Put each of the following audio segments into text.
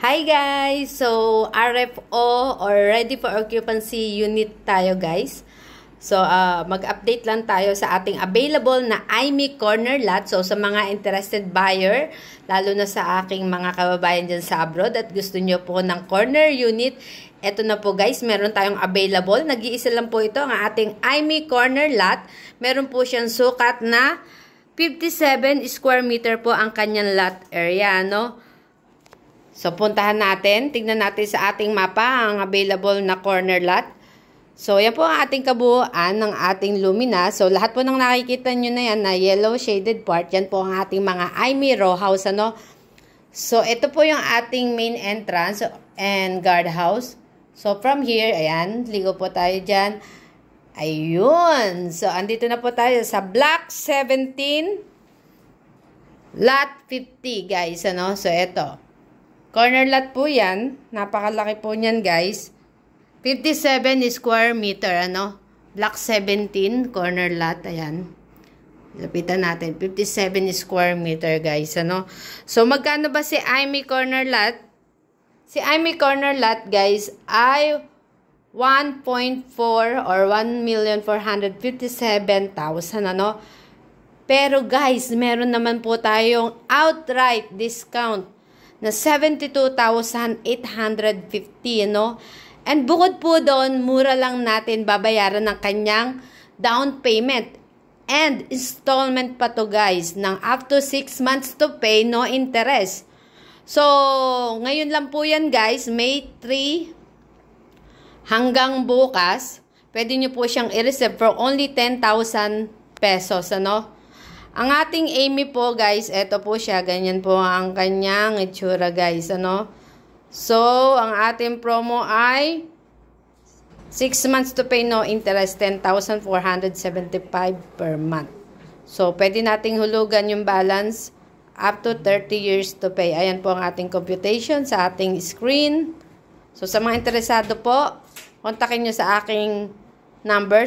Hi guys! So, RFO or Ready for Occupancy Unit tayo guys. So, uh, mag-update lang tayo sa ating available na IME corner lot. So, sa mga interested buyer, lalo na sa aking mga kababayan dyan sa abroad at gusto nyo po ng corner unit, eto na po guys, meron tayong available. Nag-iisa lang po ito ang ating IME corner lot. Meron po siyang sukat na 57 square meter po ang kanyang lot area, no? So, puntahan natin. Tingnan natin sa ating mapa ang available na corner lot. So, yan po ang ating kabuuan ng ating lumina. So, lahat po ng nakikita nyo na yan na yellow shaded part, yan po ang ating mga IME row house. Ano? So, ito po yung ating main entrance and guard house. So, from here, ayan, ligo po tayo dyan. Ayun. So, andito na po tayo sa block 17, lot 50, guys. Ano? So, ito. Corner lot po yan. Napakalaki po niyan guys. 57 square meter, ano? Block 17, corner lot, ayan. Lapitan natin, 57 square meter guys, ano? So, magkano ba si Amy corner lot? Si Amy corner lot guys ay 1.4 or 1,457,000, ano? Pero guys, meron naman po tayong outright discount na 72,850, no? And bukod po doon, mura lang natin babayaran ng kanyang down payment. And installment pa to guys, ng up to 6 months to pay, no interest. So, ngayon lang po yan guys, May 3 hanggang bukas. Pwede nyo po siyang i-receive for only 10,000 pesos, ano? Ang ating Amy po guys, eto po siya. Ganyan po ang kanyang itsura guys. Ano? So, ang ating promo ay 6 months to pay no interest 10,475 per month. So, pwede nating hulugan yung balance up to 30 years to pay. Ayan po ang ating computation sa ating screen. So, sa mga interesado po, kontakin nyo sa aking number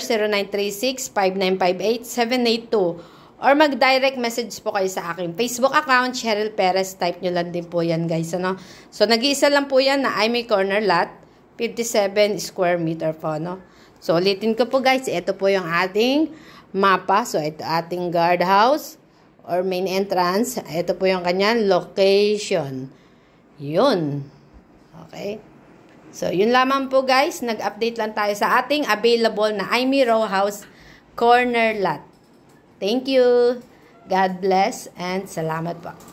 0936-5958-782 or mag-direct message po kayo sa akin. Facebook account, Cheryl Perez. Type nyo lang din po yan guys. Ano? So, nag-iisa lang po yan na IME Corner Lot, 57 square meter po. Ano? So, ulitin ko po guys. Ito po yung ating mapa. So, ito ating guardhouse or main entrance. Ito po yung kanyang location. Yun. Okay. So, yun lamang po guys. Nag-update lang tayo sa ating available na IMI Row House Corner Lot. Thank you. God bless and salamat po.